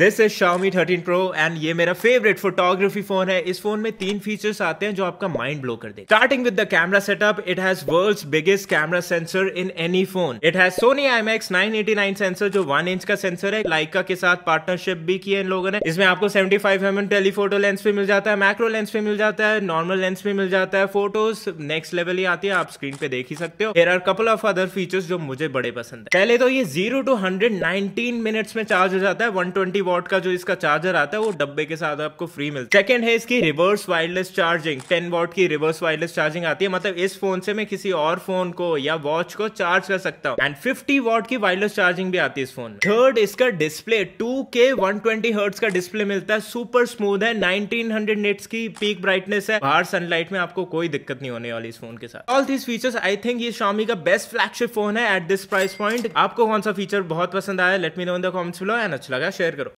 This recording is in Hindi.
this is Xiaomi thirteen pro and ये मेरा फेवरेट फोटोग्राफी फोन है इस फोन में तीन फीचर्स आते हैं जो आपका माइंड ब्लो कर दे starting with the camera setup it has world's biggest camera sensor in any phone it has Sony IMX 989 sensor जो वन इंच का सेंसर है लाइका के साथ पार्टनरशिप भी की इन लोगों ने इसमें आपको seventy five M telephoto lens भी मिल जाता है मैक्रो लेंस भी मिल जाता है नॉर्मल लेंस भी मिल जाता है फोटोज नेक्स्ट लेवल ही आती है आप स्क्रीन पे देख ही सकते हो uh are couple of other features जो मुझे बड़े पसंद है पहले तो ये zero to hundred nineteen minutes में चार्ज हो जाता है वन ट्वेंटी वॉट का जो इसका चार्जर आता है वो डब्बे के साथ आपको फ्री मिलता है सेकंड है इसकी reverse wireless charging ten watt की रिवर्स वायरलेस चार्जिंग आती है मतलब इस फोन से मैं किसी और फोन को या वॉच को चार्ज कर सकता हूँ एंड फिफ्टी वॉट की वायरलेस चार्जिंग भी आती है इस फोन में थर्ड इसका display two K one twenty hertz का डिस्प्ले मिलता है सुपर स्मूथ है नाइनटीन हंड्रेड नेट्स की पीक ब्राइटनेस है बाहर सनलाइट में आपको कोई दिक्कत नहीं होने वाली इस फोन के साथ all these features I think ये शामी का बेस्ट फ्लैगशिप फोन है एट दिस प्राइस पॉइंट आपको कौन सा फीचर बहुत पसंद आया let me know in the comments below and अच्छा लगा शेयर करो